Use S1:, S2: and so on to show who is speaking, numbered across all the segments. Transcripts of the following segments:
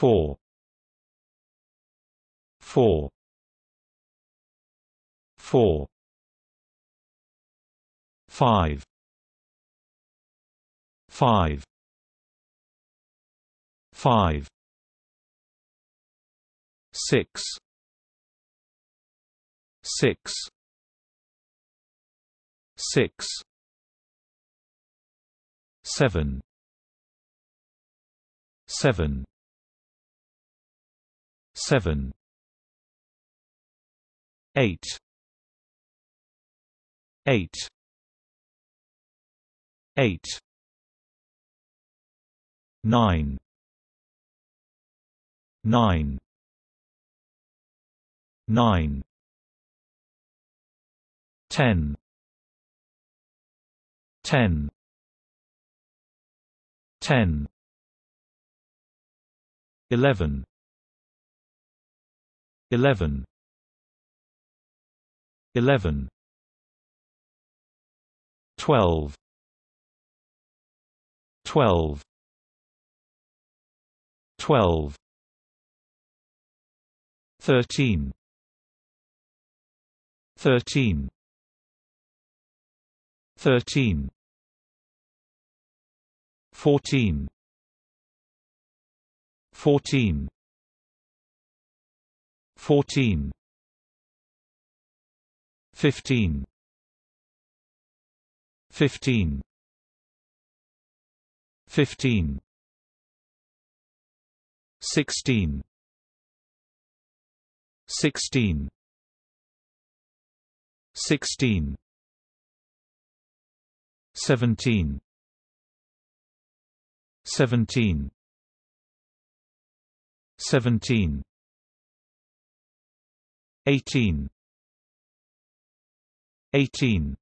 S1: 4 4 4 5 5 5 6 6 6 7 7 7 8 8 8 9 9 9 10 10 10 11 11 11 12 12 12 13 13 13 14 14 14 15 15 15 16 16 16 17 17 17 18 18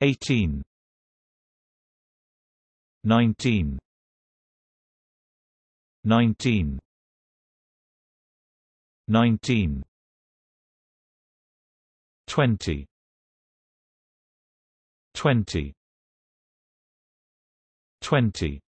S1: 18 19 19 19 20 20 20